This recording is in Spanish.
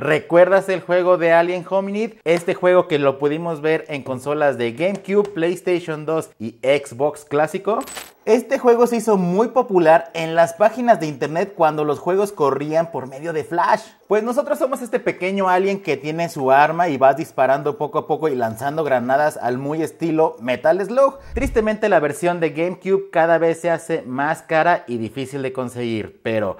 ¿Recuerdas el juego de Alien Hominid? Este juego que lo pudimos ver en consolas de GameCube, PlayStation 2 y Xbox clásico. Este juego se hizo muy popular en las páginas de internet cuando los juegos corrían por medio de Flash. Pues nosotros somos este pequeño alien que tiene su arma y vas disparando poco a poco y lanzando granadas al muy estilo Metal Slug. Tristemente la versión de GameCube cada vez se hace más cara y difícil de conseguir, pero